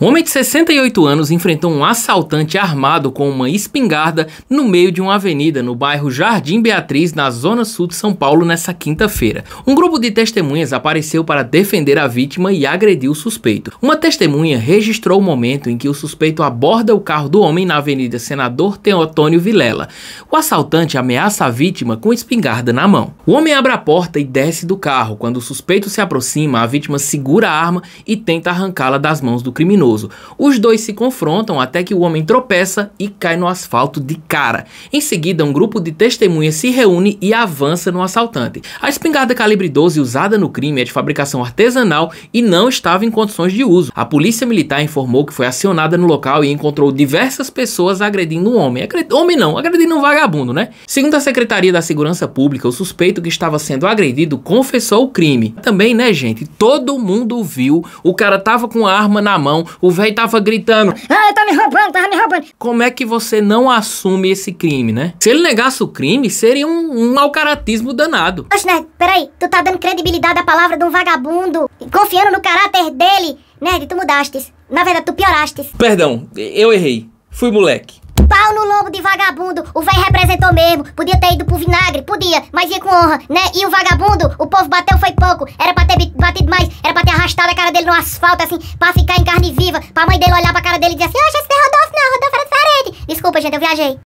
Um homem de 68 anos enfrentou um assaltante armado com uma espingarda no meio de uma avenida no bairro Jardim Beatriz, na zona sul de São Paulo, nessa quinta-feira. Um grupo de testemunhas apareceu para defender a vítima e agrediu o suspeito. Uma testemunha registrou o momento em que o suspeito aborda o carro do homem na avenida Senador Teotônio Vilela. O assaltante ameaça a vítima com a espingarda na mão. O homem abre a porta e desce do carro. Quando o suspeito se aproxima, a vítima segura a arma e tenta arrancá-la das mãos do criminoso. Os dois se confrontam até que o homem tropeça e cai no asfalto de cara. Em seguida, um grupo de testemunhas se reúne e avança no assaltante. A espingarda calibre 12 usada no crime é de fabricação artesanal e não estava em condições de uso. A polícia militar informou que foi acionada no local e encontrou diversas pessoas agredindo um homem. Homem não, agredindo um vagabundo, né? Segundo a Secretaria da Segurança Pública, o suspeito que estava sendo agredido confessou o crime. Também, né, gente? Todo mundo viu, o cara tava com a arma na mão, o velho tava gritando: Ah, tá me roubando, tava me roubando. Como é que você não assume esse crime, né? Se ele negasse o crime, seria um, um mau caratismo danado. Oxe, né? peraí, tu tá dando credibilidade à palavra de um vagabundo, confiando no caráter dele. Nerd, tu mudastes. Na verdade, tu piorastes. Perdão, eu errei. Fui moleque. Pau no lombo de vagabundo mesmo. Podia ter ido pro vinagre, podia, mas ia com honra, né? E o vagabundo, o povo bateu foi pouco. Era pra ter batido mais, era pra ter arrastado a cara dele no asfalto, assim, pra ficar em carne viva. Pra mãe dele olhar pra cara dele e dizer assim: já esse não Rodolfo, não, Rodolfo era diferente. Desculpa, gente, eu viajei.